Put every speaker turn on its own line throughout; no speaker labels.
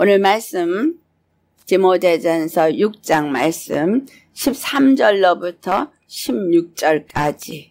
오늘 말씀 디모데전서 6장 말씀 13절로부터 16절까지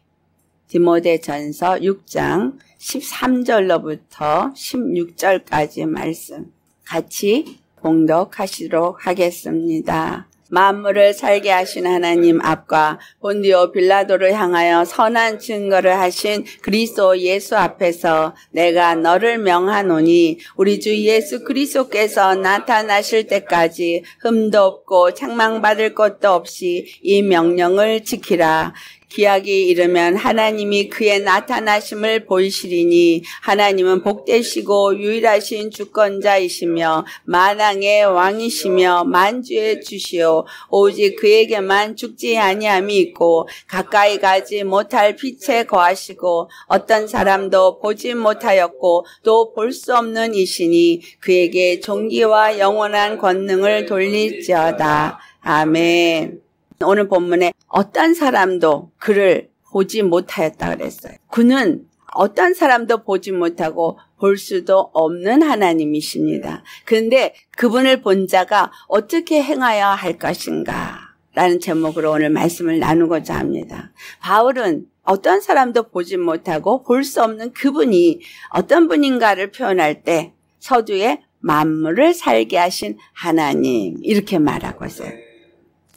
디모데전서 6장 13절로부터 16절까지 말씀 같이 봉독하시도록 하겠습니다. 만물을 살게 하신 하나님 앞과 본디오 빌라도를 향하여 선한 증거를 하신 그리스도 예수 앞에서 내가 너를 명하노니 우리 주 예수 그리스도께서 나타나실 때까지 흠도 없고 책망받을 것도 없이 이 명령을 지키라. 기약이 이르면 하나님이 그의 나타나심을 보이시리니 하나님은 복되시고 유일하신 주권자이시며 만왕의 왕이시며 만주의 주시오 오직 그에게만 죽지 아니함이 있고 가까이 가지 못할 빛에 거하시고 어떤 사람도 보지 못하였고 또 볼 수 없는 이시니 그에게 종기와 영원한 권능을 돌리지어다 아멘. 오늘 본문에 어떤 사람도 그를 보지 못하였다 그랬어요. 그는 어떤 사람도 보지 못하고 볼 수도 없는 하나님이십니다. 그런데 그분을 본 자가 어떻게 행하여야 할 것인가 라는 제목으로 오늘 말씀을 나누고자 합니다. 바울은 어떤 사람도 보지 못하고 볼 수 없는 그분이 어떤 분인가를 표현할 때 서두에 만물을 살게 하신 하나님 이렇게 말하고 있어요.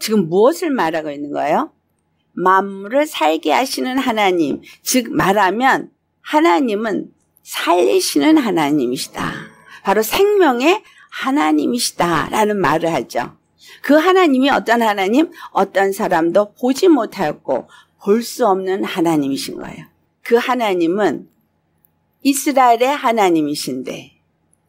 지금 무엇을 말하고 있는 거예요? 만물을 살게 하시는 하나님. 즉, 말하면 하나님은 살리시는 하나님이시다. 바로 생명의 하나님이시다라는 말을 하죠. 그 하나님이 어떤 하나님? 어떤 사람도 보지 못하고 볼 수 없는 하나님이신 거예요. 그 하나님은 이스라엘의 하나님이신데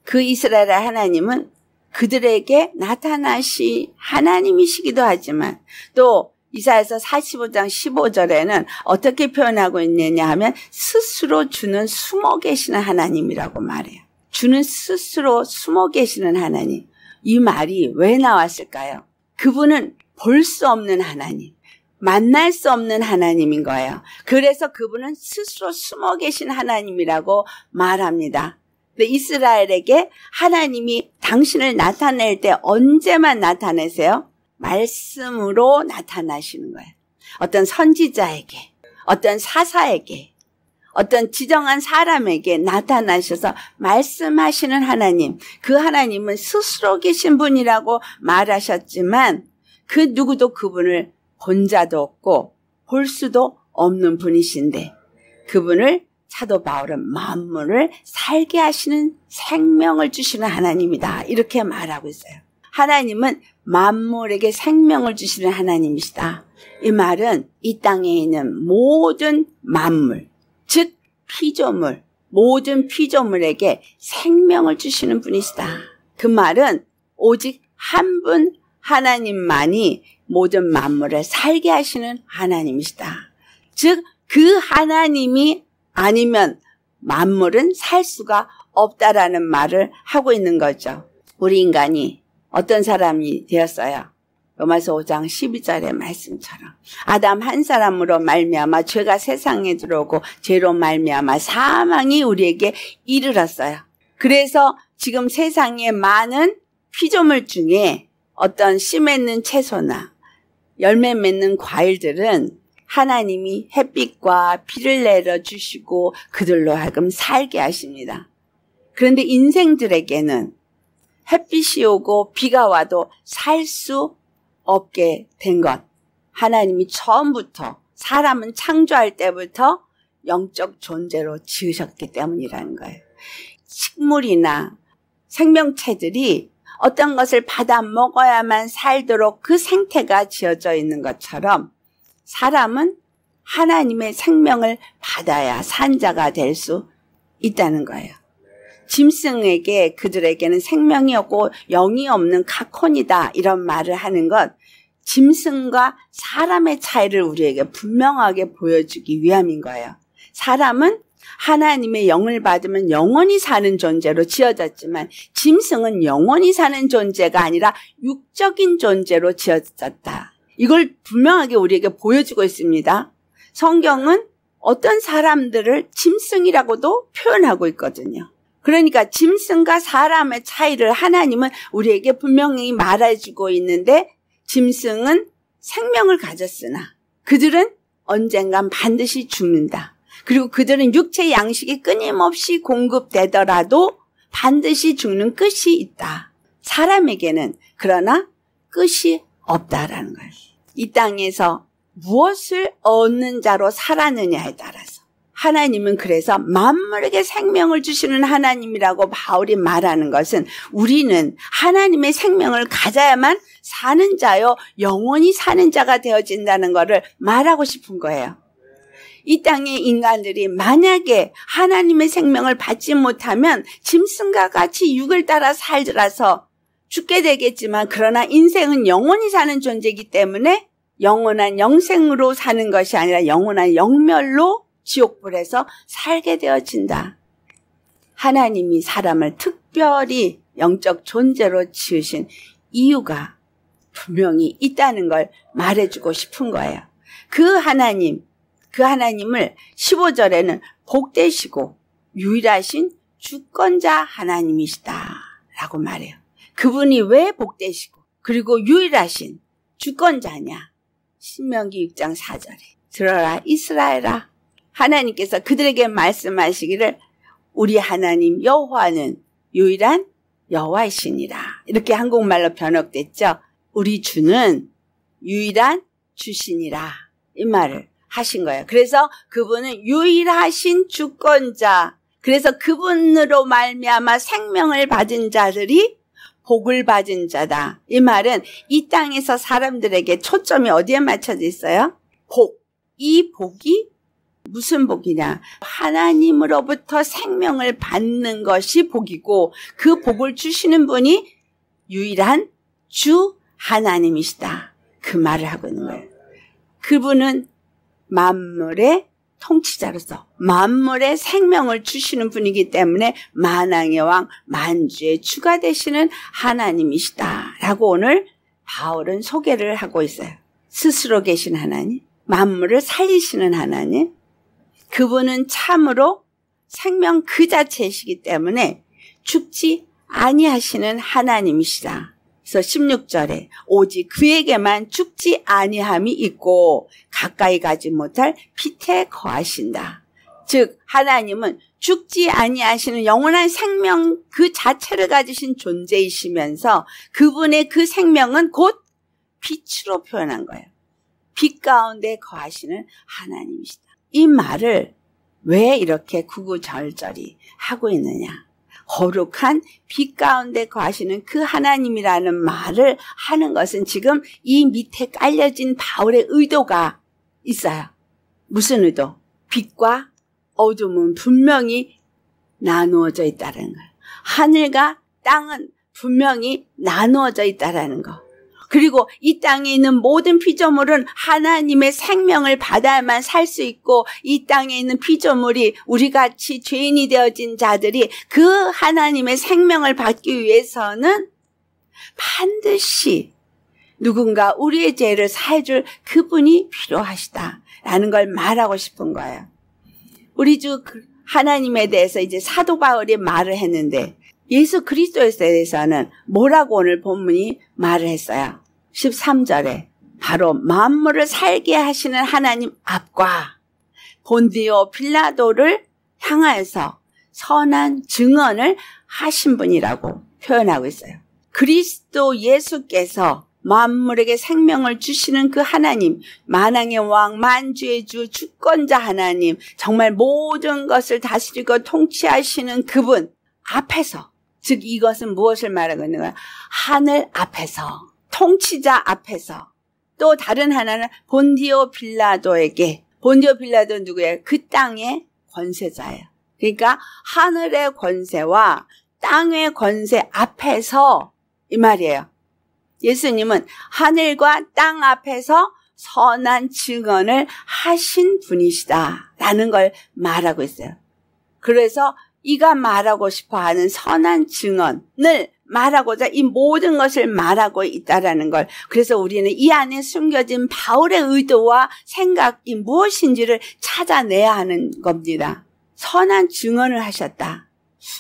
그 이스라엘의 하나님은 그들에게 나타나시 하나님이시기도 하지만 또 이사에서 45장 15절에는 어떻게 표현하고 있느냐 하면 스스로 주는 숨어 계시는 하나님이라고 말해요. 주는 스스로 숨어 계시는 하나님. 이 말이 왜 나왔을까요? 그분은 볼 수 없는 하나님. 만날 수 없는 하나님인 거예요. 그래서 그분은 스스로 숨어 계신 하나님이라고 말합니다. 그 이스라엘에게 하나님이 당신을 나타낼 때 언제만 나타내세요? 말씀으로 나타나시는 거예요. 어떤 선지자에게, 어떤 사사에게, 어떤 지정한 사람에게 나타나셔서 말씀하시는 하나님, 그 하나님은 스스로 계신 분이라고 말하셨지만 그 누구도 그분을 본 자도 없고 볼 수도 없는 분이신데 그분을 사도 바울은 만물을 살게 하시는 생명을 주시는 하나님이다. 이렇게 말하고 있어요. 하나님은 만물에게 생명을 주시는 하나님이시다. 이 말은 이 땅에 있는 모든 만물, 즉 피조물, 모든 피조물에게 생명을 주시는 분이시다. 그 말은 오직 한 분 하나님만이 모든 만물을 살게 하시는 하나님이시다. 즉, 그 하나님이 아니면 만물은 살 수가 없다라는 말을 하고 있는 거죠. 우리 인간이 어떤 사람이 되었어요. 로마서 5장 12절의 말씀처럼 아담 한 사람으로 말미암아 죄가 세상에 들어오고 죄로 말미암아 사망이 우리에게 이르렀어요. 그래서 지금 세상의 많은 피조물 중에 어떤 씨 맺는 채소나 열매 맺는 과일들은 하나님이 햇빛과 비를 내려 주시고 그들로 하여금 살게 하십니다. 그런데 인생들에게는 햇빛이 오고 비가 와도 살 수 없게 된 것. 하나님이 처음부터 사람은 창조할 때부터 영적 존재로 지으셨기 때문이라는 거예요. 식물이나 생명체들이 어떤 것을 받아 먹어야만 살도록 그 생태가 지어져 있는 것처럼 사람은 하나님의 생명을 받아야 산자가 될 수 있다는 거예요. 짐승에게 그들에게는 생명이 없고 영이 없는 카콘이다 이런 말을 하는 것 짐승과 사람의 차이를 우리에게 분명하게 보여주기 위함인 거예요. 사람은 하나님의 영을 받으면 영원히 사는 존재로 지어졌지만 짐승은 영원히 사는 존재가 아니라 육적인 존재로 지어졌다. 이걸 분명하게 우리에게 보여주고 있습니다. 성경은 어떤 사람들을 짐승이라고도 표현하고 있거든요. 그러니까 짐승과 사람의 차이를 하나님은 우리에게 분명히 말해주고 있는데 짐승은 생명을 가졌으나 그들은 언젠간 반드시 죽는다. 그리고 그들은 육체 양식이 끊임없이 공급되더라도 반드시 죽는 끝이 있다. 사람에게는 그러나 끝이 없다라는 거예요. 이 땅에서 무엇을 얻는 자로 살았느냐에 따라서 하나님은 그래서 만물에게 생명을 주시는 하나님이라고 바울이 말하는 것은 우리는 하나님의 생명을 가져야만 사는 자요 영원히 사는 자가 되어진다는 것을 말하고 싶은 거예요. 이 땅의 인간들이 만약에 하나님의 생명을 받지 못하면 짐승과 같이 육을 따라 살라서 죽게 되겠지만 그러나 인생은 영원히 사는 존재이기 때문에 영원한 영생으로 사는 것이 아니라 영원한 영멸로 지옥불에서 살게 되어진다. 하나님이 사람을 특별히 영적 존재로 지으신 이유가 분명히 있다는 걸 말해주고 싶은 거예요. 그 하나님, 그 하나님을 15절에는 복되시고 유일하신 주권자 하나님이시다. 라고 말해요. 그분이 왜 복되시고 그리고 유일하신 주권자냐. 신명기 6장 4절에 들어라 이스라엘아 하나님께서 그들에게 말씀하시기를 우리 하나님 여호와는 유일한 여호와이시니라. 이렇게 한국말로 변역됐죠 우리 주는 유일한 주신이라 이 말을 하신 거예요. 그래서 그분은 유일하신 주권자. 그래서 그분으로 말미암아 생명을 받은 자들이 복을 받은 자다. 이 말은 이 땅에서 사람들에게 초점이 어디에 맞춰져 있어요? 복. 이 복이 무슨 복이냐? 하나님으로부터 생명을 받는 것이 복이고 그 복을 주시는 분이 유일한 주 하나님이시다. 그 말을 하고 있는 거예요. 그분은 만물의 통치자로서 만물의 생명을 주시는 분이기 때문에 만왕의 왕만주에 추가 되시는 하나님이시다라고 오늘 바울은 소개를 하고 있어요. 스스로 계신 하나님, 만물을 살리시는 하나님, 그분은 참으로 생명 그 자체이시기 때문에 죽지 아니하시는 하나님이시다. 16절에 오직 그에게만 죽지 아니함이 있고 가까이 가지 못할 피에 거하신다. 즉 하나님은 죽지 아니하시는 영원한 생명 그 자체를 가지신 존재이시면서 그분의 그 생명은 곧 빛으로 표현한 거예요. 빛 가운데 거하시는 하나님이시다. 이 말을 왜 이렇게 구구절절히 하고 있느냐? 거룩한 빛 가운데 거하시는 그 하나님이라는 말을 하는 것은 지금 이 밑에 깔려진 바울의 의도가 있어요. 무슨 의도? 빛과 어둠은 분명히 나누어져 있다는 거예요. 하늘과 땅은 분명히 나누어져 있다는 거. 그리고 이 땅에 있는 모든 피조물은 하나님의 생명을 받아야만 살 수 있고 이 땅에 있는 피조물이 우리 같이 죄인이 되어진 자들이 그 하나님의 생명을 받기 위해서는 반드시 누군가 우리의 죄를 사해줄 그분이 필요하시다. 라는 걸 말하고 싶은 거예요. 우리 주 그 하나님에 대해서 이제 사도 바울이 말을 했는데 예수 그리스도에 대해서는 뭐라고 오늘 본문이 말을 했어요. 13절에 바로 만물을 살게 하시는 하나님 앞과 본디오 필라도를 향하여서 선한 증언을 하신 분이라고 표현하고 있어요. 그리스도 예수께서 만물에게 생명을 주시는 그 하나님, 만왕의 왕, 만주의 주, 주권자 하나님, 정말 모든 것을 다스리고 통치하시는 그분 앞에서 즉 이것은 무엇을 말하고 는가 하늘 앞에서 통치자 앞에서 또 다른 하나는 본디오 빌라도에게 본디오 빌라도 누구예요? 그 땅의 권세자예요. 그러니까 하늘의 권세와 땅의 권세 앞에서 이 말이에요. 예수님은 하늘과 땅 앞에서 선한 증언을 하신 분이시다라는 걸 말하고 있어요. 그래서 이가 말하고 싶어 하는 선한 증언을 말하고자 이 모든 것을 말하고 있다라는 걸. 그래서 우리는 이 안에 숨겨진 바울의 의도와 생각이 무엇인지를 찾아내야 하는 겁니다. 선한 증언을 하셨다.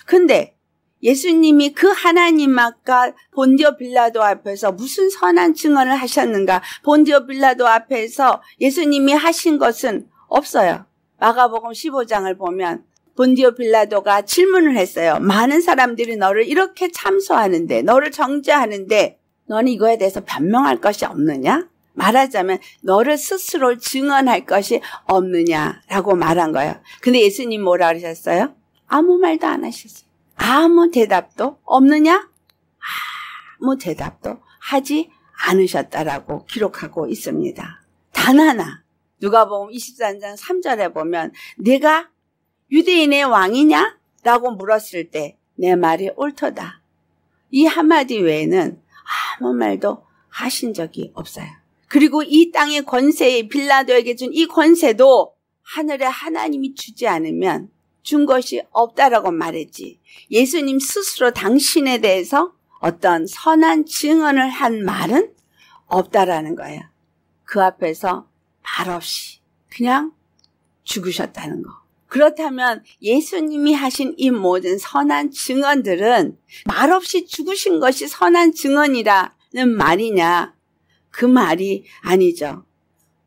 근데 예수님이 그 하나님 아까 본디오 빌라도 앞에서 무슨 선한 증언을 하셨는가? 본디오 빌라도 앞에서 예수님이 하신 것은 없어요. 마가복음 15장을 보면 본디오 빌라도가 질문을 했어요. 많은 사람들이 너를 이렇게 참소하는데, 너를 정죄하는데, 너는 이거에 대해서 변명할 것이 없느냐? 말하자면 너를 스스로 증언할 것이 없느냐라고 말한 거예요. 근데 예수님 뭐라 그러셨어요? 아무 말도 안 하셨어요. 아무 대답도 없느냐? 아무 대답도 하지 않으셨다라고 기록하고 있습니다. 단 하나 누가 보면 23장 3절에 보면 내가 유대인의 왕이냐? 라고 물었을 때 내 말이 옳더다. 이 한마디 외에는 아무 말도 하신 적이 없어요. 그리고 이 땅의 권세에 빌라도에게 준 이 권세도 하늘에 하나님이 주지 않으면 준 것이 없다라고 말했지. 예수님 스스로 당신에 대해서 어떤 선한 증언을 한 말은 없다라는 거예요. 그 앞에서 말없이 그냥 죽으셨다는 거. 그렇다면 예수님이 하신 이 모든 선한 증언들은 말없이 죽으신 것이 선한 증언이라는 말이냐? 그 말이 아니죠.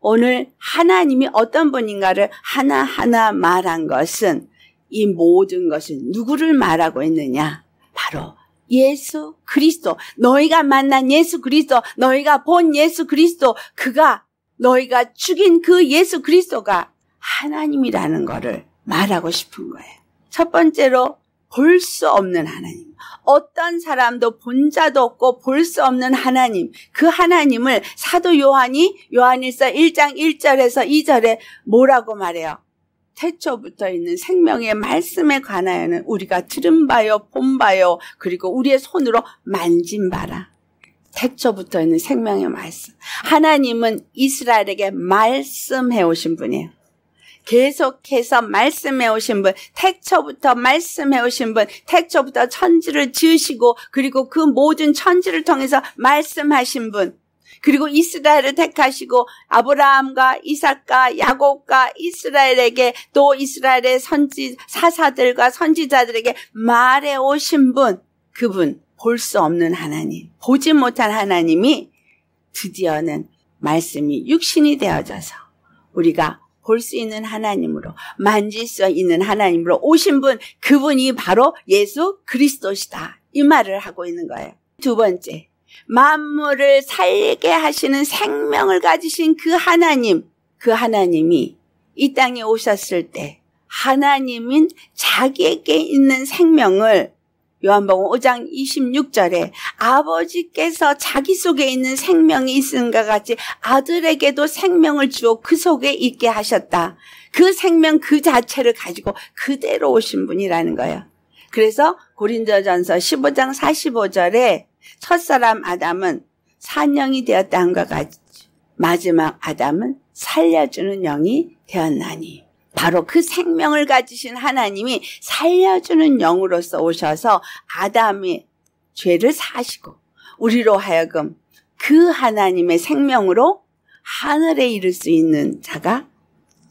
오늘 하나님이 어떤 분인가를 하나하나 말한 것은 이 모든 것은 누구를 말하고 있느냐? 바로 예수 그리스도. 너희가 만난 예수 그리스도, 너희가 본 예수 그리스도, 그가 너희가 죽인 그 예수 그리스도가 하나님이라는 것을 말하고 싶은 거예요. 첫 번째로 볼 수 없는 하나님. 어떤 사람도 본 자도 없고 볼 수 없는 하나님. 그 하나님을 사도 요한이 요한일서 1장 1절에서 2절에 뭐라고 말해요? 태초부터 있는 생명의 말씀에 관하여는 우리가 들은 바요, 본 바요, 그리고 우리의 손으로 만진 바라. 태초부터 있는 생명의 말씀. 하나님은 이스라엘에게 말씀해 오신 분이에요. 계속해서 말씀해 오신 분, 태초부터 말씀해 오신 분, 태초부터 천지를 지으시고 그리고 그 모든 천지를 통해서 말씀하신 분. 그리고 이스라엘을 택하시고 아브라함과 이삭과 야곱과 이스라엘에게 또 이스라엘의 선지 사사들과 선지자들에게 말해 오신 분 그분 볼 수 없는 하나님 보지 못한 하나님이 드디어는 말씀이 육신이 되어져서 우리가 볼수 있는 하나님으로 만질 수 있는 하나님으로 오신 분 그분이 바로 예수 그리스도시다 이 말을 하고 있는 거예요. 두 번째 만물을 살게 하시는 생명을 가지신 그 하나님 그 하나님이 이 땅에 오셨을 때 하나님인 자기에게 있는 생명을 요한복음 5장 26절에 아버지께서 자기 속에 있는 생명이 있음과 같이 아들에게도 생명을 주어 그 속에 있게 하셨다. 그 생명 그 자체를 가지고 그대로 오신 분이라는 거예요. 그래서 고린도전서 15장 45절에 첫사람 아담은 산령이 되었다 는것 같이 마지막 아담은 살려주는 영이 되었나니 바로 그 생명을 가지신 하나님이 살려주는 영으로서 오셔서 아담의 죄를 사시고 우리로 하여금 그 하나님의 생명으로 하늘에 이를 수 있는 자가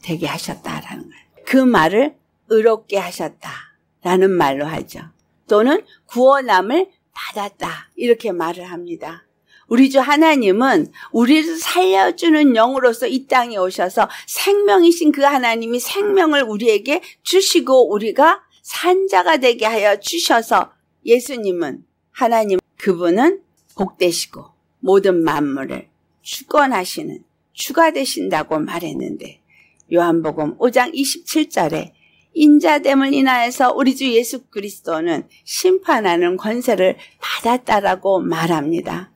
되게 하셨다라는 거예요. 그 말을 의롭게 하셨다라는 말로 하죠. 또는 구원함을 받았다 이렇게 말을 합니다. 우리 주 하나님은 우리를 살려주는 영으로서 이 땅에 오셔서 생명이신 그 하나님이 생명을 우리에게 주시고 우리가 산자가 되게 하여 주셔서 예수님은 하나님 그분은 복되시고 모든 만물을 주권하시는 주가 되신다고 말했는데 요한복음 5장 27절에 인자됨을 인하여서 우리 주 예수 그리스도는 심판하는 권세를 받았다라고 말합니다.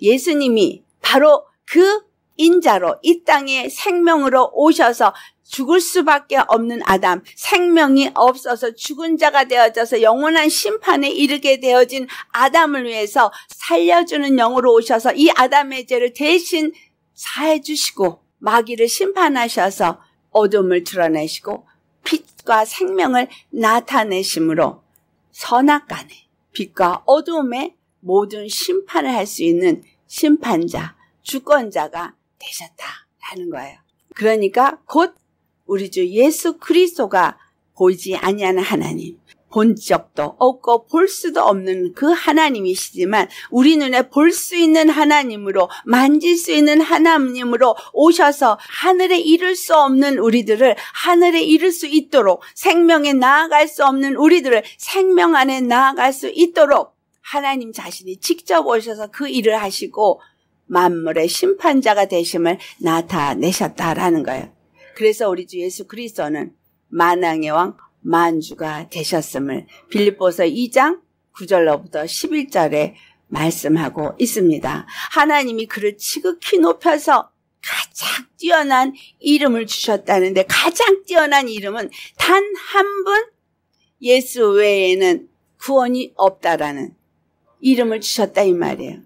예수님이 바로 그 인자로 이 땅에 생명으로 오셔서 죽을 수밖에 없는 아담, 생명이 없어서 죽은 자가 되어져서 영원한 심판에 이르게 되어진 아담을 위해서 살려주는 영으로 오셔서 이 아담의 죄를 대신 사해 주시고 마귀를 심판하셔서 어둠을 드러내시고 빛과 생명을 나타내심으로 선악간에 빛과 어둠의 모든 심판을 할 수 있는 심판자, 주권자가 되셨다라는 거예요. 그러니까 곧 우리 주 예수 그리스도가 보이지 아니하는 하나님, 본 적도 없고 볼 수도 없는 그 하나님이시지만 우리 눈에 볼 수 있는 하나님으로 만질 수 있는 하나님으로 오셔서 하늘에 이룰 수 없는 우리들을 하늘에 이룰 수 있도록 생명에 나아갈 수 없는 우리들을 생명 안에 나아갈 수 있도록 하나님 자신이 직접 오셔서 그 일을 하시고 만물의 심판자가 되심을 나타내셨다라는 거예요. 그래서 우리 주 예수 그리스도는 만왕의 왕 만주가 되셨음을 빌립보서 2장 9절로부터 11절에 말씀하고 있습니다. 하나님이 그를 지극히 높여서 가장 뛰어난 이름을 주셨다는데 가장 뛰어난 이름은 단 한 분 예수 외에는 구원이 없다라는 이름을 주셨다 이 말이에요.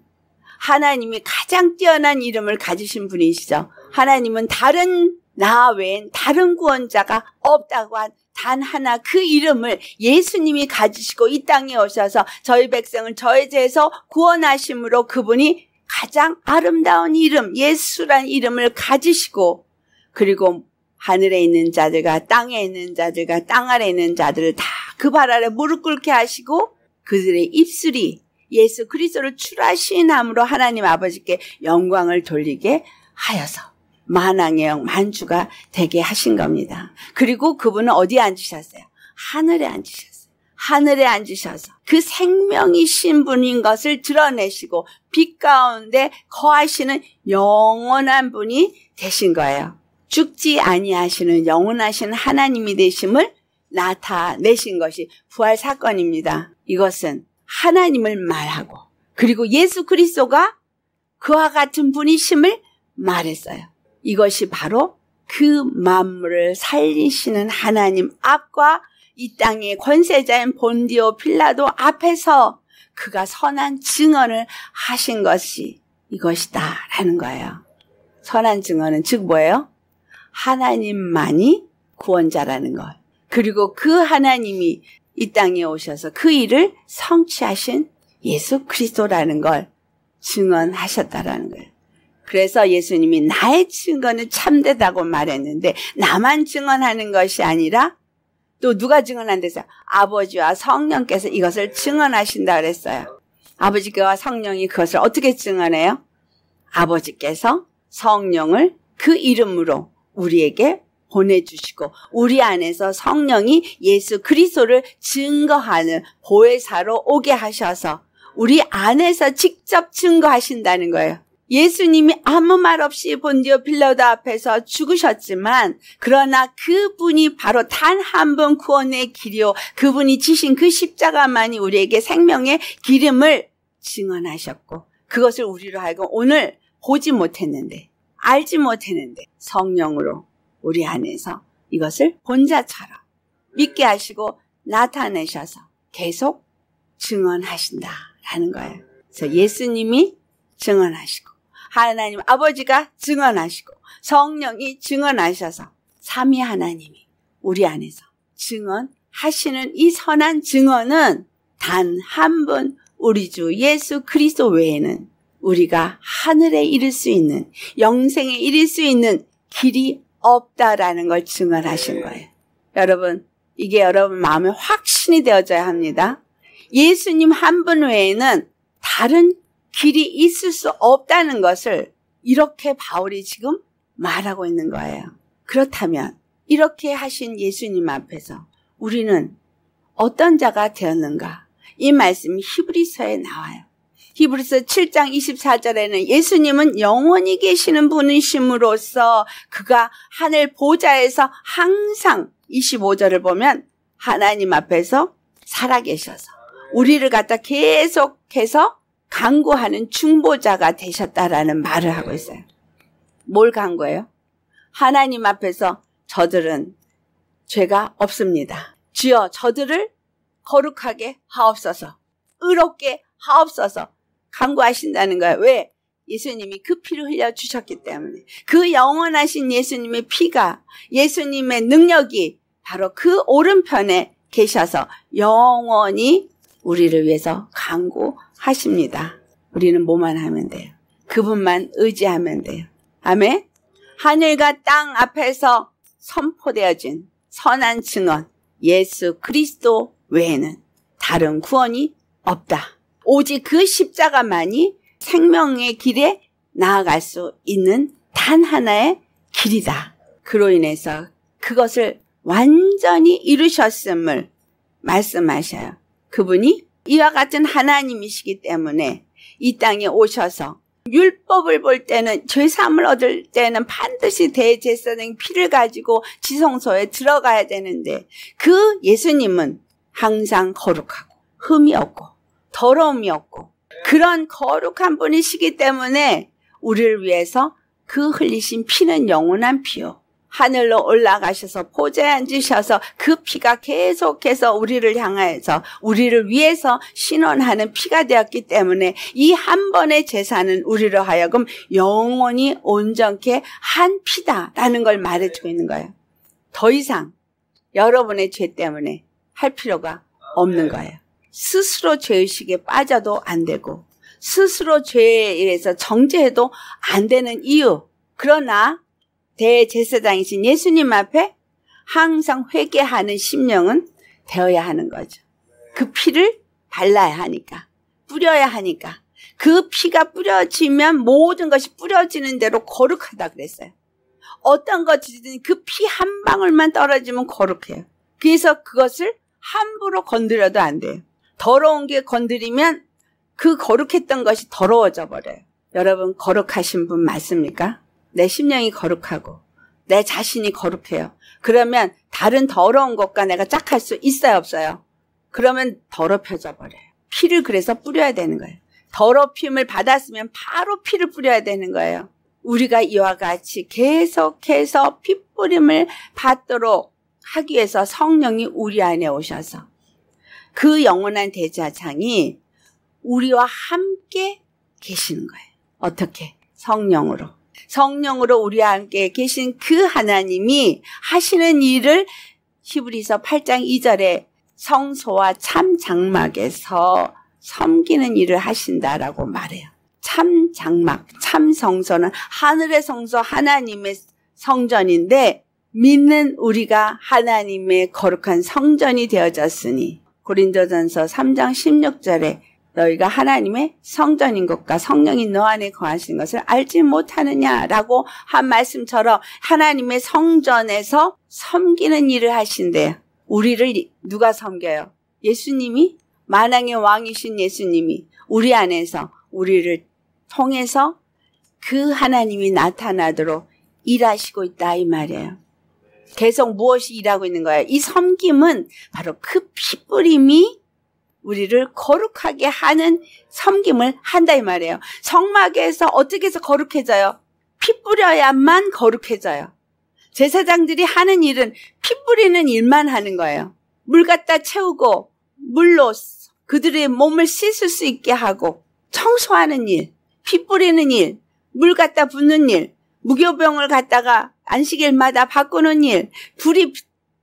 하나님이 가장 뛰어난 이름을 가지신 분이시죠. 하나님은 다른 나 외엔 다른 구원자가 없다고 한 단 하나 그 이름을 예수님이 가지시고 이 땅에 오셔서 저희 백성을 저의 죄에서 구원하심으로 그분이 가장 아름다운 이름 예수란 이름을 가지시고 그리고 하늘에 있는 자들과 땅에 있는 자들과 땅 아래 있는 자들을 다 그 발 아래 무릎 꿇게 하시고 그들의 입술이 예수 그리스도를 출하신함으로 하나님 아버지께 영광을 돌리게 하여서 만왕의 영 만주가 되게 하신 겁니다. 그리고 그분은 어디 앉으셨어요? 하늘에 앉으셨어요. 하늘에 앉으셔서 그 생명이신 분인 것을 드러내시고 빛 가운데 거하시는 영원한 분이 되신 거예요. 죽지 아니하시는 영원하신 하나님이 되심을 나타내신 것이 부활 사건입니다. 이것은 하나님을 말하고 그리고 예수 그리스도가 그와 같은 분이심을 말했어요. 이것이 바로 그 만물을 살리시는 하나님 앞과 이 땅의 권세자인 본디오 필라도 앞에서 그가 선한 증언을 하신 것이 이것이다 라는 거예요. 선한 증언은 즉 뭐예요? 하나님만이 구원자라는 것. 그리고 그 하나님이 이 땅에 오셔서 그 일을 성취하신 예수 그리스도라는 걸 증언하셨다라는 거예요. 그래서 예수님이 나의 증거는 참되다고 말했는데 나만 증언하는 것이 아니라 또 누가 증언한대서 아버지와 성령께서 이것을 증언하신다 그랬어요. 아버지와 성령이 그것을 어떻게 증언해요? 아버지께서 성령을 그 이름으로 우리에게 보내주시고 우리 안에서 성령이 예수 그리스도를 증거하는 보혜사로 오게 하셔서 우리 안에서 직접 증거하신다는 거예요. 예수님이 아무 말 없이 본디오 빌라도 앞에서 죽으셨지만 그러나 그분이 바로 단 한 번 구원의 길이요 그분이 지신 그 십자가만이 우리에게 생명의 기름을 증언하셨고 그것을 우리로 하여금 오늘 보지 못했는데 알지 못했는데 성령으로 우리 안에서 이것을 본자처럼 믿게 하시고 나타내셔서 계속 증언하신다라는 거예요. 그래서 예수님이 증언하시고 하나님 아버지가 증언하시고 성령이 증언하셔서 삼위 하나님이 우리 안에서 증언하시는 이 선한 증언은 단 한 분 우리 주 예수 그리스도 외에는 우리가 하늘에 이를 수 있는 영생에 이를 수 있는 길이 없다라는 걸 증언하신 네. 거예요. 여러분, 이게 여러분 마음에 확신이 되어져야 합니다. 예수님 한 분 외에는 다른 길이 있을 수 없다는 것을 이렇게 바울이 지금 말하고 있는 거예요. 그렇다면 이렇게 하신 예수님 앞에서 우리는 어떤 자가 되었는가? 이 말씀이 히브리서에 나와요. 히브리서 7장 24절에는 예수님은 영원히 계시는 분이심으로써 그가 하늘 보좌에서 항상 25절을 보면 하나님 앞에서 살아계셔서 우리를 갖다 계속해서 강구하는 중보자가 되셨다라는 말을 하고 네. 있어요. 뭘 강구해요? 하나님 앞에서 저들은 죄가 없습니다. 주여 저들을 거룩하게 하옵소서. 의롭게 하옵소서. 강구하신다는거예요 왜? 예수님이 그 피를 흘려주셨기 때문에 그 영원하신 예수님의 피가 예수님의 능력이 바로 그 오른편에 계셔서 영원히 우리를 위해서 강구하십니다. 우리는 뭐만 하면 돼요. 그분만 의지하면 돼요. 아멘. 하늘과 땅 앞에서 선포되어진 선한 증언 예수 그리스도 외에는 다른 구원이 없다. 오직 그 십자가만이 생명의 길에 나아갈 수 있는 단 하나의 길이다. 그로 인해서 그것을 완전히 이루셨음을 말씀하셔요. 그분이 이와 같은 하나님이시기 때문에 이 땅에 오셔서 율법을 볼 때는 죄삼을 얻을 때는 반드시 대제사장 피를 가지고 지성소에 들어가야 되는데 그 예수님은 항상 거룩하고 흠이 없고 더러움이없고 그런 거룩한 분이시기 때문에 우리를 위해서 그 흘리신 피는 영원한 피요. 하늘로 올라가셔서 포좌에 앉으셔서 그 피가 계속해서 우리를 향하여서 우리를 위해서 신원하는 피가 되었기 때문에 이 한 번의 제사는 우리로 하여금 영원히 온전케 한 피다라는 걸 말해주고 있는 거예요. 더 이상 여러분의 죄 때문에 할 필요가 없는 네. 거예요. 스스로 죄의식에 빠져도 안 되고 스스로 죄에 의해서 정죄해도 안 되는 이유. 그러나 대제사장이신 예수님 앞에 항상 회개하는 심령은 되어야 하는 거죠. 그 피를 발라야 하니까 뿌려야 하니까 그 피가 뿌려지면 모든 것이 뿌려지는 대로 거룩하다 그랬어요. 어떤 것이든 그 피 한 방울만 떨어지면 거룩해요. 그래서 그것을 함부로 건드려도 안 돼요. 더러운 게 건드리면 그 거룩했던 것이 더러워져 버려요. 여러분 거룩하신 분 맞습니까? 내 심령이 거룩하고 내 자신이 거룩해요. 그러면 다른 더러운 것과 내가 짝할 수 있어요 없어요? 그러면 더럽혀져 버려요. 피를 그래서 뿌려야 되는 거예요. 더럽힘을 받았으면 바로 피를 뿌려야 되는 거예요. 우리가 이와 같이 계속해서 피 뿌림을 받도록 하기 위해서 성령이 우리 안에 오셔서 그 영원한 대자장이 우리와 함께 계시는 거예요. 어떻게? 성령으로. 성령으로 우리와 함께 계신 그 하나님이 하시는 일을 히브리서 8장 2절에 성소와 참 장막에서 섬기는 일을 하신다라고 말해요. 참 장막, 참 성소는 하늘의 성소 하나님의 성전인데 믿는 우리가 하나님의 거룩한 성전이 되어졌으니 고린도전서 3장 16절에 너희가 하나님의 성전인 것과 성령이 너 안에 거하신 것을 알지 못하느냐라고 한 말씀처럼 하나님의 성전에서 섬기는 일을 하신대요. 우리를 누가 섬겨요? 예수님이 만왕의 왕이신 예수님이 우리 안에서 우리를 통해서 그 하나님이 나타나도록 일하시고 있다 이 말이에요. 계속 무엇이 일하고 있는 거예요? 이 섬김은 바로 그 피뿌림이 우리를 거룩하게 하는 섬김을 한다 이 말이에요. 성막에서 어떻게 해서 거룩해져요? 피 뿌려야만 거룩해져요. 제사장들이 하는 일은 피 뿌리는 일만 하는 거예요. 물 갖다 채우고 물로 그들의 몸을 씻을 수 있게 하고 청소하는 일, 피 뿌리는 일, 물 갖다 붓는 일, 무교병을 갖다가 안식일마다 바꾸는 일, 불이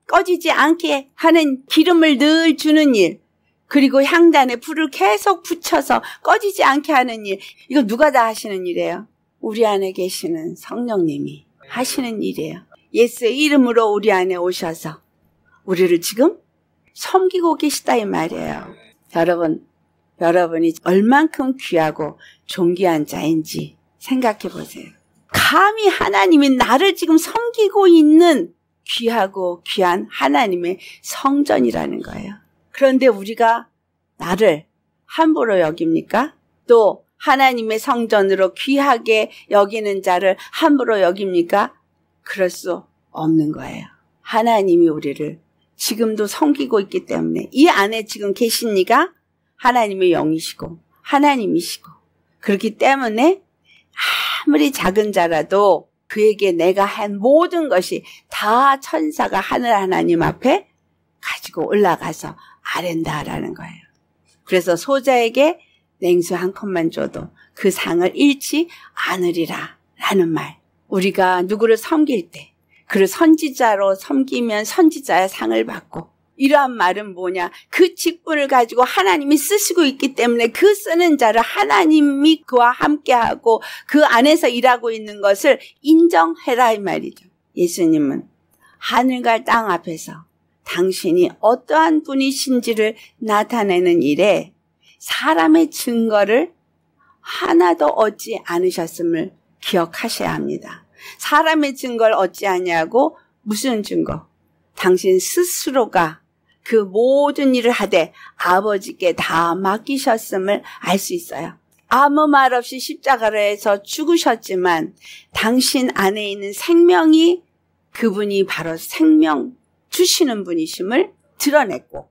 꺼지지 않게 하는 기름을 늘 주는 일, 그리고 향단에 불을 계속 붙여서 꺼지지 않게 하는 일, 이거 누가 다 하시는 일이에요? 우리 안에 계시는 성령님이 하시는 일이에요. 예수의 이름으로 우리 안에 오셔서 우리를 지금 섬기고 계시다 이 말이에요. 여러분, 여러분이 얼만큼 귀하고 존귀한 자인지 생각해 보세요. 감히 하나님이 나를 지금 섬기고 있는 귀하고 귀한 하나님의 성전이라는 거예요. 그런데 우리가 나를 함부로 여깁니까? 또 하나님의 성전으로 귀하게 여기는 자를 함부로 여깁니까? 그럴 수 없는 거예요. 하나님이 우리를 지금도 섬기고 있기 때문에 이 안에 지금 계신 니가 하나님의 영이시고 하나님이시고 그렇기 때문에 아무리 작은 자라도 그에게 내가 한 모든 것이 다 천사가 하늘 하나님 앞에 가지고 올라가서 아랜다라는 거예요. 그래서 소자에게 냉수 한 컵만 줘도 그 상을 잃지 않으리라 라는 말. 우리가 누구를 섬길 때 그를 선지자로 섬기면 선지자의 상을 받고 이러한 말은 뭐냐? 그 직분을 가지고 하나님이 쓰시고 있기 때문에 그 쓰는 자를 하나님이 그와 함께하고 그 안에서 일하고 있는 것을 인정해라 이 말이죠. 예수님은 하늘과 땅 앞에서 당신이 어떠한 분이신지를 나타내는 일에 사람의 증거를 하나도 얻지 않으셨음을 기억하셔야 합니다. 사람의 증거를 얻지 않냐고 무슨 증거? 당신 스스로가 그 모든 일을 하되 아버지께 다 맡기셨음을 알 수 있어요. 아무 말 없이 십자가에서 죽으셨지만 당신 안에 있는 생명이 그분이 바로 생명 주시는 분이심을 드러냈고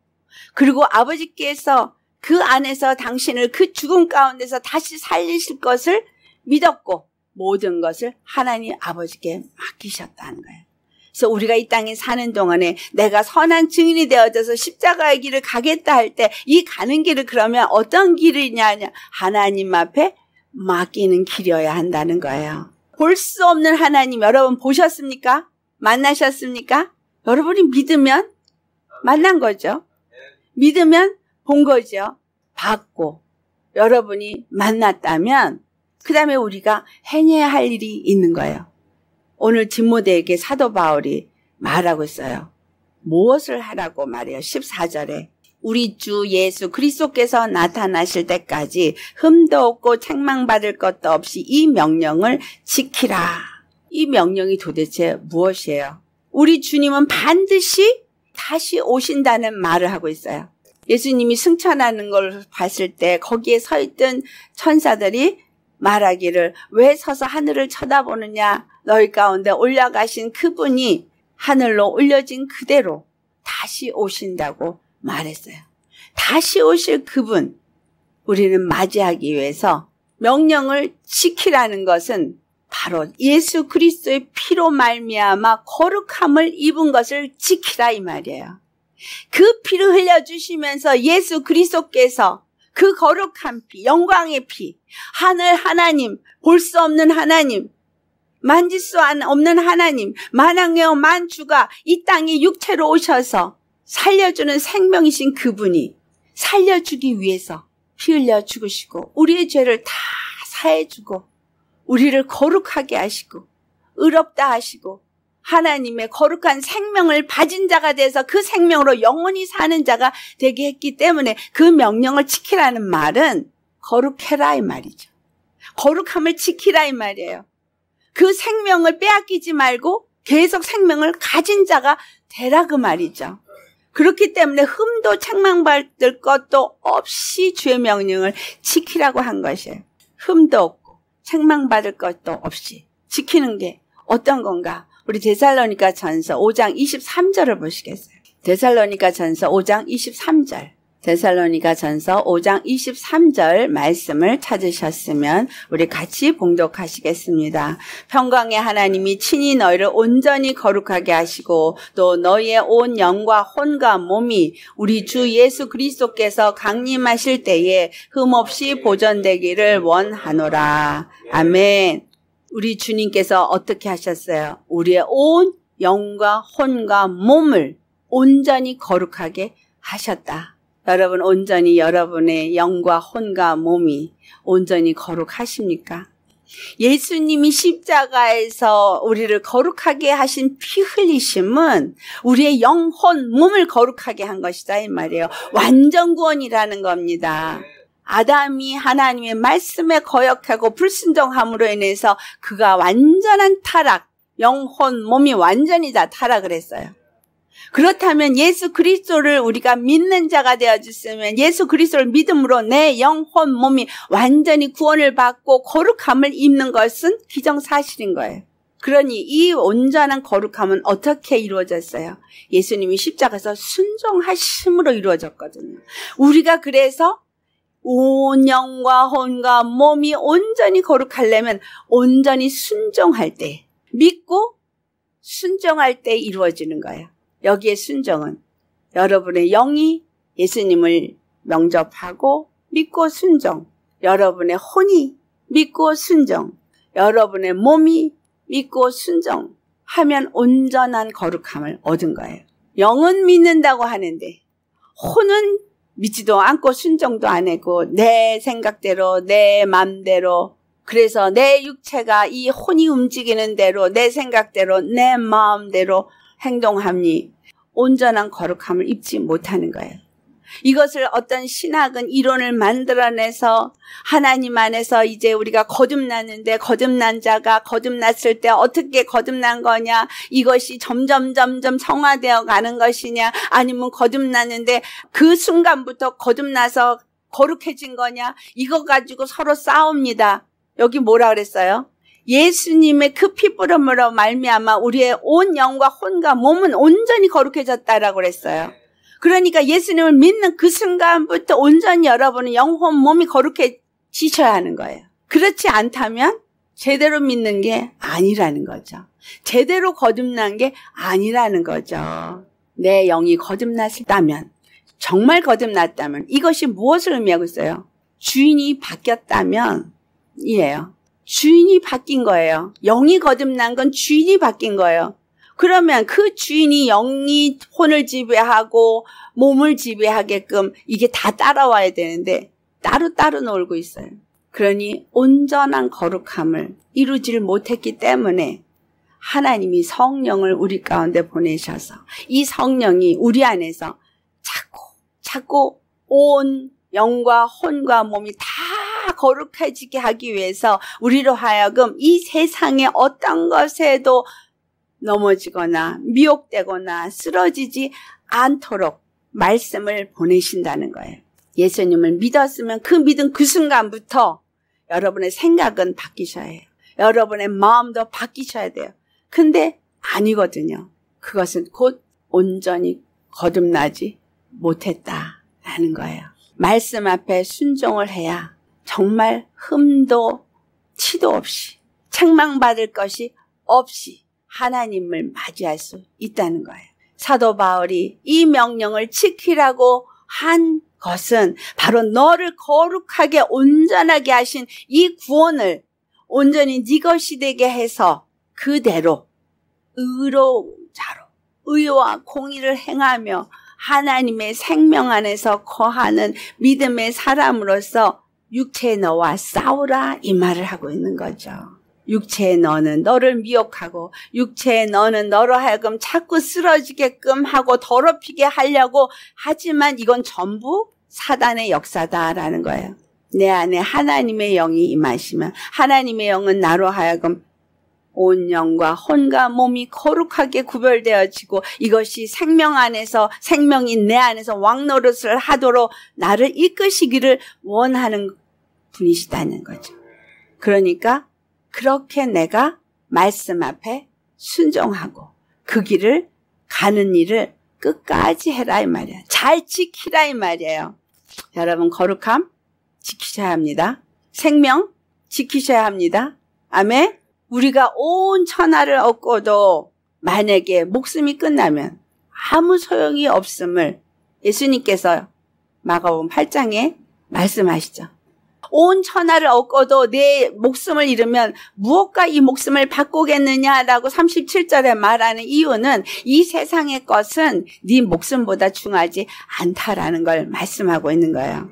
그리고 아버지께서 그 안에서 당신을 그 죽음 가운데서 다시 살리실 것을 믿었고 모든 것을 하나님 아버지께 맡기셨다는 거예요. 그래서 우리가 이 땅에 사는 동안에 내가 선한 증인이 되어져서 십자가의 길을 가겠다 할 때 이 가는 길을 그러면 어떤 길이냐 하나님 앞에 맡기는 길이어야 한다는 거예요. 볼 수 없는 하나님 여러분 보셨습니까? 만나셨습니까? 여러분이 믿으면 만난 거죠. 믿으면 본 거죠. 받고 여러분이 만났다면 그 다음에 우리가 행해야할 일이 있는 거예요. 오늘 진모대에게 사도 바울이 말하고 있어요. 무엇을 하라고 말해요. 14절에 우리 주 예수 그리스도께서 나타나실 때까지 흠도 없고 책망받을 것도 없이 이 명령을 지키라. 이 명령이 도대체 무엇이에요? 우리 주님은 반드시 다시 오신다는 말을 하고 있어요. 예수님이 승천하는 걸 봤을 때 거기에 서 있던 천사들이 말하기를 왜 서서 하늘을 쳐다보느냐 너희 가운데 올라가신 그분이 하늘로 올려진 그대로 다시 오신다고 말했어요. 다시 오실 그분, 우리는 맞이하기 위해서 명령을 지키라는 것은 바로 예수 그리스도의 피로 말미암아 거룩함을 입은 것을 지키라 이 말이에요. 그 피를 흘려주시면서 예수 그리스도께서 그 거룩한 피, 영광의 피, 하늘 하나님, 볼 수 없는 하나님, 만지수 없는 하나님, 만왕의 만주가 이 땅에 육체로 오셔서 살려주는 생명이신 그분이 살려주기 위해서 피 흘려 죽으시고 우리의 죄를 다 사해주고 우리를 거룩하게 하시고 의롭다 하시고 하나님의 거룩한 생명을 받은 자가 돼서 그 생명으로 영원히 사는 자가 되게 했기 때문에 그 명령을 지키라는 말은 거룩해라 이 말이죠. 거룩함을 지키라 이 말이에요. 그 생명을 빼앗기지 말고 계속 생명을 가진 자가 되라 그 말이죠. 그렇기 때문에 흠도 책망받을 것도 없이 주의 명령을 지키라고 한 것이에요. 흠도 없고 책망받을 것도 없이 지키는 게 어떤 건가? 우리 데살로니가 전서 5장 23절을 보시겠어요? 데살로니가 전서 5장 23절. 데살로니가 전서 5장 23절 말씀을 찾으셨으면 우리 같이 봉독하시겠습니다. 평강의 하나님이 친히 너희를 온전히 거룩하게 하시고 또 너희의 온 영과 혼과 몸이 우리 주 예수 그리스도께서 강림하실 때에 흠없이 보존되기를 원하노라. 아멘. 우리 주님께서 어떻게 하셨어요? 우리의 온 영과 혼과 몸을 온전히 거룩하게 하셨다. 여러분 온전히 여러분의 영과 혼과 몸이 온전히 거룩하십니까? 예수님이 십자가에서 우리를 거룩하게 하신 피 흘리심은 우리의 영혼, 몸을 거룩하게 한 것이다 이 말이에요. 완전 구원이라는 겁니다. 아담이 하나님의 말씀에 거역하고 불순종함으로 인해서 그가 완전한 타락, 영혼, 몸이 완전히 다 타락을 했어요. 그렇다면 예수 그리스도를 우리가 믿는 자가 되어졌으면 예수 그리스도를 믿음으로 내 영혼 몸이 완전히 구원을 받고 거룩함을 입는 것은 기정사실인 거예요. 그러니 이 온전한 거룩함은 어떻게 이루어졌어요? 예수님이 십자가에서 순종하심으로 이루어졌거든요. 우리가 그래서 온 영과 혼과 몸이 온전히 거룩하려면 온전히 순종할 때 믿고 순종할 때 이루어지는 거예요. 여기에 순종은 여러분의 영이 예수님을 영접하고 믿고 순종, 여러분의 혼이 믿고 순종, 여러분의 몸이 믿고 순종 하면 온전한 거룩함을 얻은 거예요. 영은 믿는다고 하는데 혼은 믿지도 않고 순종도 안 했고 내 생각대로 내 맘대로 그래서 내 육체가 이 혼이 움직이는 대로 내 생각대로 내 마음대로 행동함이 온전한 거룩함을 입지 못하는 거예요. 이것을 어떤 신학은 이론을 만들어내서 하나님 안에서 이제 우리가 거듭났는데 거듭난 자가 거듭났을 때 어떻게 거듭난 거냐 이것이 점점 점점 성화되어 가는 것이냐 아니면 거듭났는데 그 순간부터 거듭나서 거룩해진 거냐 이거 가지고 서로 싸웁니다. 여기 뭐라 그랬어요? 예수님의 그 피부름으로 말미암아 우리의 온 영과 혼과 몸은 온전히 거룩해졌다라고 그랬어요. 그러니까 예수님을 믿는 그 순간부터 온전히 여러분은 영혼 몸이 거룩해지셔야 하는 거예요. 그렇지 않다면 제대로 믿는 게 아니라는 거죠. 제대로 거듭난 게 아니라는 거죠. 내 영이 거듭났다면 정말 거듭났다면 이것이 무엇을 의미하고 있어요? 주인이 바뀌었다면 이에요. 주인이 바뀐 거예요. 영이 거듭난 건 주인이 바뀐 거예요. 그러면 그 주인이 영이 혼을 지배하고 몸을 지배하게끔 이게 다 따라와야 되는데 따로따로 놀고 있어요. 그러니 온전한 거룩함을 이루질 못했기 때문에 하나님이 성령을 우리 가운데 보내셔서 이 성령이 우리 안에서 자꾸 자꾸 온 영과 혼과 몸이 다 거룩해지게 하기 위해서 우리로 하여금 이 세상의 어떤 것에도 넘어지거나 미혹되거나 쓰러지지 않도록 말씀을 보내신다는 거예요. 예수님을 믿었으면 그 믿은 그 순간부터 여러분의 생각은 바뀌셔야 해요. 여러분의 마음도 바뀌셔야 돼요. 근데 아니거든요. 그것은 곧 온전히 거듭나지 못했다라는 거예요. 말씀 앞에 순종을 해야 정말 흠도 치도 없이 책망받을 것이 없이 하나님을 맞이할 수 있다는 거예요. 사도 바울이 이 명령을 지키라고 한 것은 바로 너를 거룩하게 온전하게 하신 이 구원을 온전히 네 것이 되게 해서 그대로 의로자로 의와 공의를 행하며 하나님의 생명 안에서 거하는 믿음의 사람으로서 육체의 너와 싸우라 이 말을 하고 있는 거죠. 육체의 너는 너를 미혹하고 육체의 너는 너로 하여금 자꾸 쓰러지게끔 하고 더럽히게 하려고 하지만 이건 전부 사단의 역사다라는 거예요. 내 안에 하나님의 영이 임하시면 하나님의 영은 나로 하여금 온 영과 혼과 몸이 거룩하게 구별되어지고 이것이 생명 안에서 생명인 내 안에서 왕노릇을 하도록 나를 이끄시기를 원하는 분이시다는 거죠. 그러니까 그렇게 내가 말씀 앞에 순종하고 그 길을 가는 일을 끝까지 해라 이 말이야. 잘 지키라 이 말이에요. 여러분 거룩함 지키셔야 합니다. 생명 지키셔야 합니다. 아멘. 우리가 온 천하를 얻고도 만약에 목숨이 끝나면 아무 소용이 없음을 예수님께서 마가복음 8장에 말씀하시죠. 온 천하를 얻고도 내 목숨을 잃으면 무엇과 이 목숨을 바꾸겠느냐라고 37절에 말하는 이유는 이 세상의 것은 네 목숨보다 중하지 않다라는 걸 말씀하고 있는 거예요.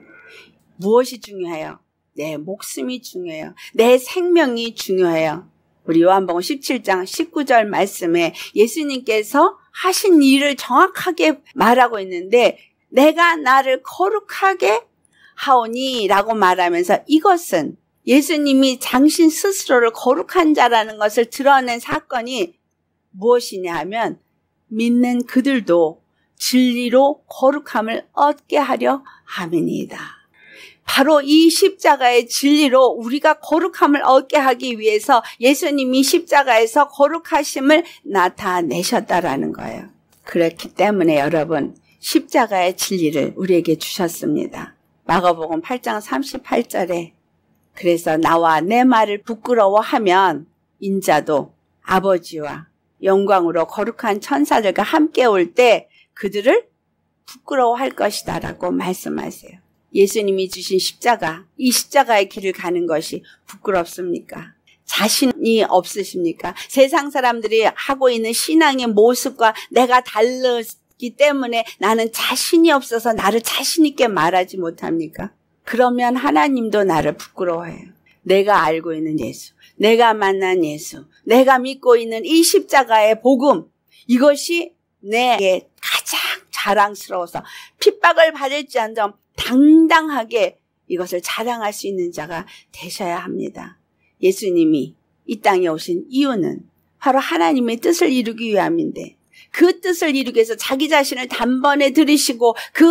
무엇이 중요해요? 내 목숨이 중요해요. 내 생명이 중요해요. 우리 요한복음 17장 19절 말씀에 예수님께서 하신 일을 정확하게 말하고 있는데 내가 나를 거룩하게 하오니라고 말하면서 이것은 예수님이 당신 스스로를 거룩한 자라는 것을 드러낸 사건이 무엇이냐 하면 믿는 그들도 진리로 거룩함을 얻게 하려 함이니이다. 바로 이 십자가의 진리로 우리가 거룩함을 얻게 하기 위해서 예수님이 십자가에서 거룩하심을 나타내셨다라는 거예요. 그렇기 때문에 여러분 십자가의 진리를 우리에게 주셨습니다. 마가복음 8장 38절에 그래서 나와 내 말을 부끄러워하면 인자도 아버지와 영광으로 거룩한 천사들과 함께 올 때 그들을 부끄러워할 것이다라고 말씀하세요. 예수님이 주신 십자가, 이 십자가의 길을 가는 것이 부끄럽습니까? 자신이 없으십니까? 세상 사람들이 하고 있는 신앙의 모습과 내가 다르기 때문에 나는 자신이 없어서 나를 자신있게 말하지 못합니까? 그러면 하나님도 나를 부끄러워해요. 내가 알고 있는 예수, 내가 만난 예수, 내가 믿고 있는 이 십자가의 복음, 이것이 내게 자랑스러워서 핍박을 받을지언정 당당하게 이것을 자랑할 수 있는 자가 되셔야 합니다. 예수님이 이 땅에 오신 이유는 바로 하나님의 뜻을 이루기 위함인데 그 뜻을 이루기 위해서 자기 자신을 단번에 들이시고 그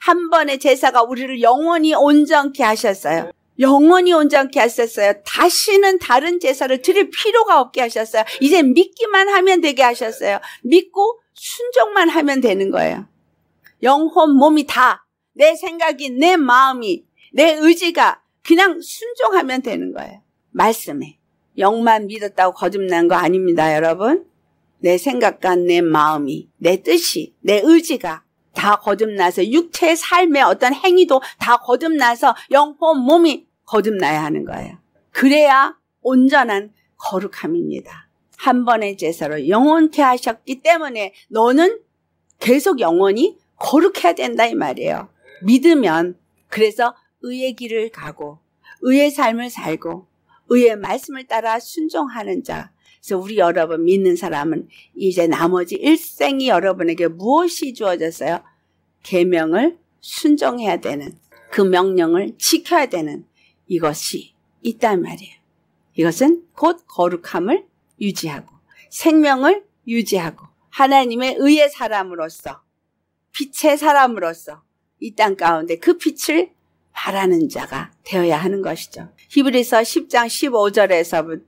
한 번의 제사가 우리를 영원히 온전케 하셨어요. 영원히 온전케 하셨어요. 다시는 다른 제사를 드릴 필요가 없게 하셨어요. 이제 믿기만 하면 되게 하셨어요. 믿고 순종만 하면 되는 거예요. 영혼, 몸이 다, 내 생각이, 내 마음이, 내 의지가 그냥 순종하면 되는 거예요. 말씀에. 영만 믿었다고 거듭난 거 아닙니다, 여러분. 내 생각과 내 마음이, 내 뜻이, 내 의지가 다 거듭나서 육체의 삶의 어떤 행위도 다 거듭나서 영혼, 몸이 거듭나야 하는 거예요. 그래야 온전한 거룩함입니다. 한 번의 제사로 영원케 하셨기 때문에 너는 계속 영원히 거룩해야 된다 이 말이에요. 믿으면 그래서 의의 길을 가고 의의 삶을 살고 의의 말씀을 따라 순종하는 자. 그래서 우리 여러분 믿는 사람은 이제 나머지 일생이 여러분에게 무엇이 주어졌어요? 계명을 순종해야 되는 그 명령을 지켜야 되는 이것이 있단 말이에요. 이것은 곧 거룩함을 유지하고 생명을 유지하고 하나님의 의의 사람으로서 빛의 사람으로서 이 땅 가운데 그 빛을 바라는 자가 되어야 하는 것이죠. 히브리서 10장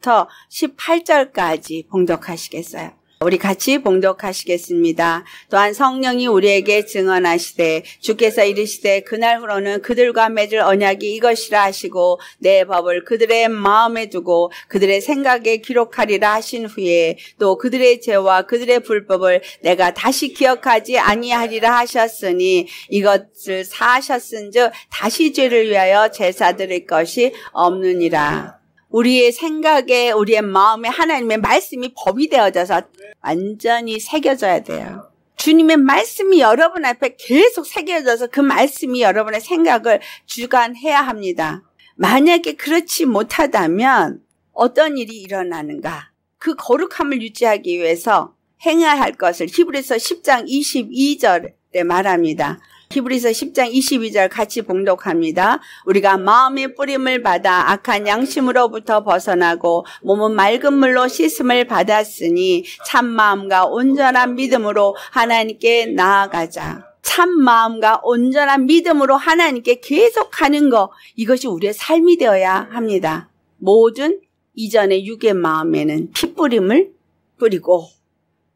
15절에서부터 18절까지 봉독하시겠어요. 우리 같이 봉독하시겠습니다. 또한 성령이 우리에게 증언하시되 주께서 이르시되 그날 후로는 그들과 맺을 언약이 이것이라 하시고 내 법을 그들의 마음에 두고 그들의 생각에 기록하리라 하신 후에 또 그들의 죄와 그들의 불법을 내가 다시 기억하지 아니하리라 하셨으니 이것을 사하셨은즉 다시 죄를 위하여 제사 드릴 것이 없느니라. 우리의 생각에 우리의 마음에 하나님의 말씀이 법이 되어져서 완전히 새겨져야 돼요. 주님의 말씀이 여러분 앞에 계속 새겨져서 그 말씀이 여러분의 생각을 주관해야 합니다. 만약에 그렇지 못하다면 어떤 일이 일어나는가? 그 거룩함을 유지하기 위해서 행해야 할 것을 히브리서 10장 22절에 말합니다. 히브리서 10장 22절 같이 봉독합니다. 우리가 마음의 뿌림을 받아 악한 양심으로부터 벗어나고 몸은 맑은 물로 씻음을 받았으니 참 마음과 온전한 믿음으로 하나님께 나아가자. 참 마음과 온전한 믿음으로 하나님께 계속 하는 것 이것이 우리의 삶이 되어야 합니다. 모든 이전의 육의 마음에는 피뿌림을 뿌리고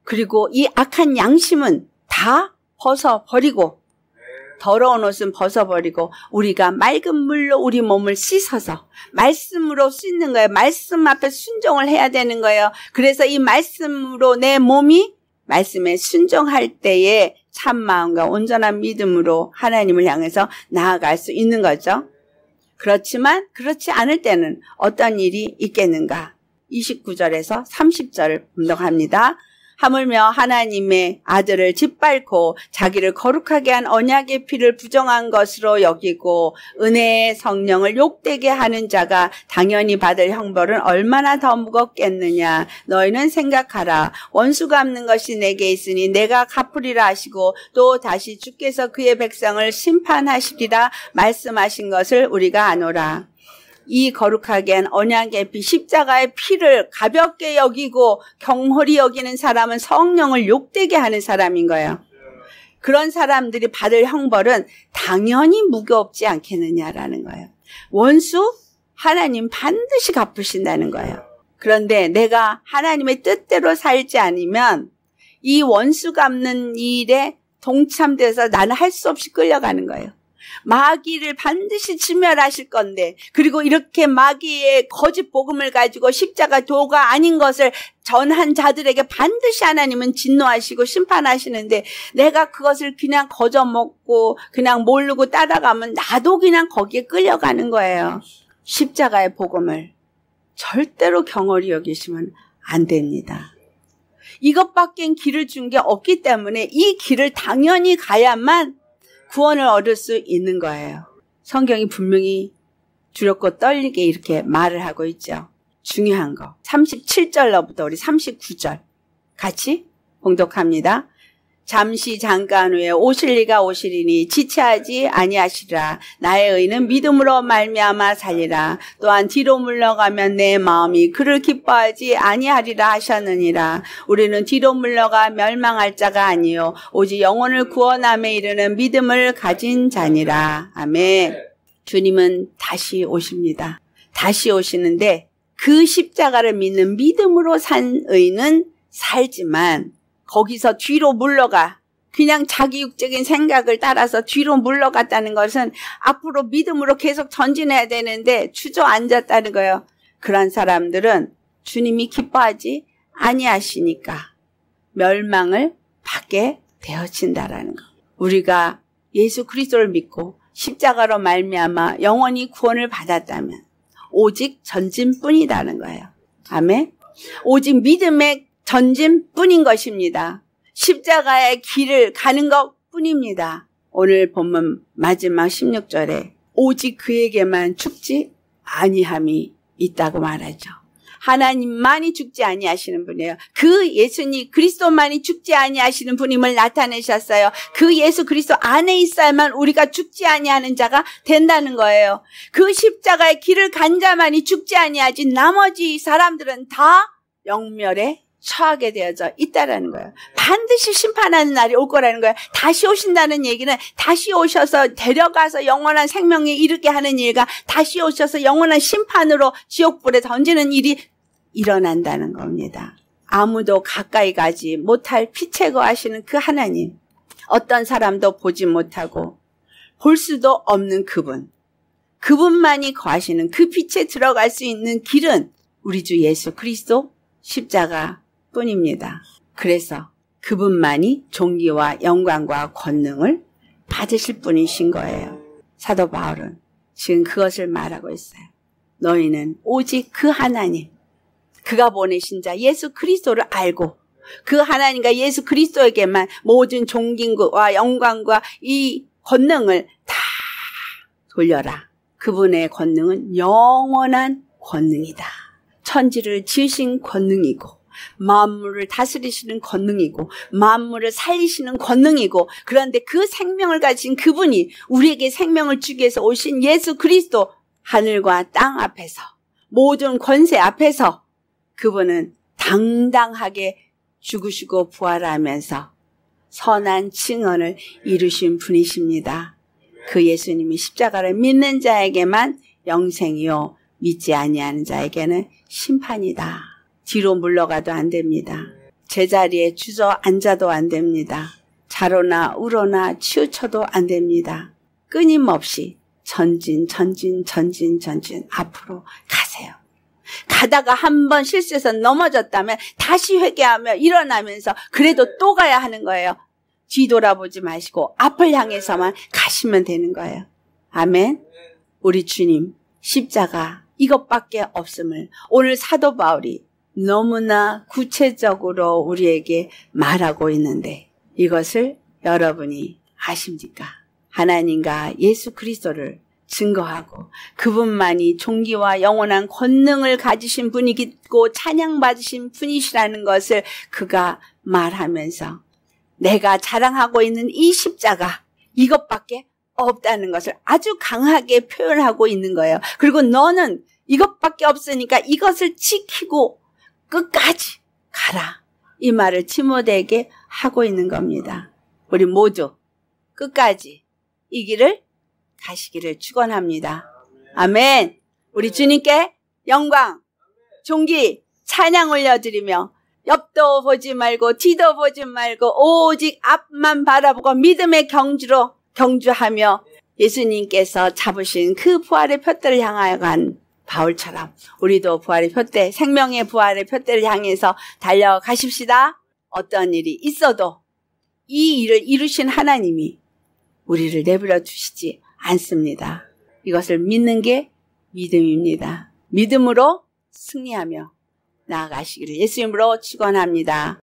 그리고 이 악한 양심은 다 벗어버리고 더러운 옷은 벗어버리고 우리가 맑은 물로 우리 몸을 씻어서 말씀으로 씻는 거예요. 말씀 앞에 순종을 해야 되는 거예요. 그래서 이 말씀으로 내 몸이 말씀에 순종할 때에 참 마음과 온전한 믿음으로 하나님을 향해서 나아갈 수 있는 거죠. 그렇지만 그렇지 않을 때는 어떤 일이 있겠는가? 29절에서 30절을 분석합니다. 하물며 하나님의 아들을 짓밟고 자기를 거룩하게 한 언약의 피를 부정한 것으로 여기고 은혜의 성령을 욕되게 하는 자가 당연히 받을 형벌은 얼마나 더 무겁겠느냐 너희는 생각하라 원수 갚는 것이 내게 있으니 내가 갚으리라 하시고 또 다시 주께서 그의 백성을 심판하시리라 말씀하신 것을 우리가 아노라 이 거룩하게 한 언약의 피, 십자가의 피를 가볍게 여기고 경홀히 여기는 사람은 성령을 욕되게 하는 사람인 거예요. 그런 사람들이 받을 형벌은 당연히 무겁지 않겠느냐라는 거예요. 원수 하나님 반드시 갚으신다는 거예요. 그런데 내가 하나님의 뜻대로 살지 않으면 이 원수 갚는 일에 동참돼서 나는 할 수 없이 끌려가는 거예요. 마귀를 반드시 지멸하실 건데 그리고 이렇게 마귀의 거짓 복음을 가지고 십자가 도가 아닌 것을 전한 자들에게 반드시 하나님은 진노하시고 심판하시는데 내가 그것을 그냥 거저 먹고 그냥 모르고 따라가면 나도 그냥 거기에 끌려가는 거예요. 십자가의 복음을 절대로 경홀히 여기시면 안 됩니다. 이것밖엔 길을 준 게 없기 때문에 이 길을 당연히 가야만 구원을 얻을 수 있는 거예요. 성경이 분명히 두렵고 떨리게 이렇게 말을 하고 있죠. 중요한 거. 37절로부터 우리 39절 같이 봉독합니다. 잠시 잠깐 후에 오실 리가 오시리니 지체하지 아니하시라 나의 의는 믿음으로 말미암아 살리라 또한 뒤로 물러가면 내 마음이 그를 기뻐하지 아니하리라 하셨느니라 우리는 뒤로 물러가 멸망할 자가 아니요 오직 영혼을 구원함에 이르는 믿음을 가진 자니라 아멘 주님은 다시 오십니다 다시 오시는데 그 십자가를 믿는 믿음으로 산 의는 살지만 거기서 뒤로 물러가 그냥 자기육적인 생각을 따라서 뒤로 물러갔다는 것은 앞으로 믿음으로 계속 전진해야 되는데 주저앉았다는 거예요. 그런 사람들은 주님이 기뻐하지 아니하시니까 멸망을 받게 되어진다라는 거. 우리가 예수 그리스도를 믿고 십자가로 말미암아 영원히 구원을 받았다면 오직 전진뿐이다는 거예요. 아멘. 오직 믿음의 전진뿐인 것입니다. 십자가의 길을 가는 것뿐입니다. 오늘 본문 마지막 16절에 오직 그에게만 죽지 아니함이 있다고 말하죠. 하나님만이 죽지 아니하시는 분이에요. 그 예수님 그리스도만이 죽지 아니하시는 분임을 나타내셨어요. 그 예수 그리스도 안에 있어야만 우리가 죽지 아니하는 자가 된다는 거예요. 그 십자가의 길을 간 자만이 죽지 아니하지 나머지 사람들은 다 영멸의 처하게 되어져 있다라는 거예요. 반드시 심판하는 날이 올 거라는 거예요. 다시 오신다는 얘기는 다시 오셔서 데려가서 영원한 생명에 이르게 하는 일과 다시 오셔서 영원한 심판으로 지옥불에 던지는 일이 일어난다는 겁니다. 아무도 가까이 가지 못할 피체거 하시는 그 하나님. 어떤 사람도 보지 못하고 볼 수도 없는 그분. 그분만이 거하시는 그 빛에 들어갈 수 있는 길은 우리 주 예수 그리스도 십자가 뿐입니다. 그래서 그분만이 종기와 영광과 권능을 받으실 분이신 거예요. 사도 바울은 지금 그것을 말하고 있어요. 너희는 오직 그 하나님, 그가 보내신 자 예수 그리스도를 알고 그 하나님과 예수 그리스도에게만 모든 종기와 영광과 이 권능을 다 돌려라. 그분의 권능은 영원한 권능이다. 천지를 지으신 권능이고 만물을 다스리시는 권능이고 만물을 살리시는 권능이고 그런데 그 생명을 가진 그분이 우리에게 생명을 주기 위해서 오신 예수 그리스도 하늘과 땅 앞에서 모든 권세 앞에서 그분은 당당하게 죽으시고 부활하면서 선한 증언을 이루신 분이십니다. 그 예수님이 십자가를 믿는 자에게만 영생이요 믿지 아니하는 자에게는 심판이다. 뒤로 물러가도 안 됩니다. 제자리에 주저앉아도 안 됩니다. 자로나 우로나 치우쳐도 안 됩니다. 끊임없이 전진, 전진, 전진, 전진 앞으로 가세요. 가다가 한번 실수해서 넘어졌다면 다시 회개하며 일어나면서 그래도 또 가야 하는 거예요. 뒤돌아보지 마시고 앞을 향해서만 가시면 되는 거예요. 아멘. 우리 주님 십자가 이것밖에 없음을 오늘 사도 바울이 너무나 구체적으로 우리에게 말하고 있는데 이것을 여러분이 아십니까? 하나님과 예수 그리스도를 증거하고 그분만이 종기와 영원한 권능을 가지신 분이고 찬양받으신 분이시라는 것을 그가 말하면서 내가 자랑하고 있는 이 십자가 이것밖에 없다는 것을 아주 강하게 표현하고 있는 거예요. 그리고 너는 이것밖에 없으니까 이것을 지키고 끝까지 가라. 이 말을 치모대에게 하고 있는 겁니다. 우리 모두 끝까지 이 길을 가시기를 축원합니다. 아멘. 우리 주님께 영광, 종기, 찬양 올려드리며 옆도 보지 말고 뒤도 보지 말고 오직 앞만 바라보고 믿음의 경주로 경주하며 예수님께서 잡으신 그 부활의 표대를 향하여 간 바울처럼 우리도 부활의 표대, 생명의 부활의 표대를 향해서 달려가십시다. 어떤 일이 있어도 이 일을 이루신 하나님이 우리를 내버려 두시지 않습니다. 이것을 믿는 게 믿음입니다. 믿음으로 승리하며 나아가시기를 예수님으로 축원합니다.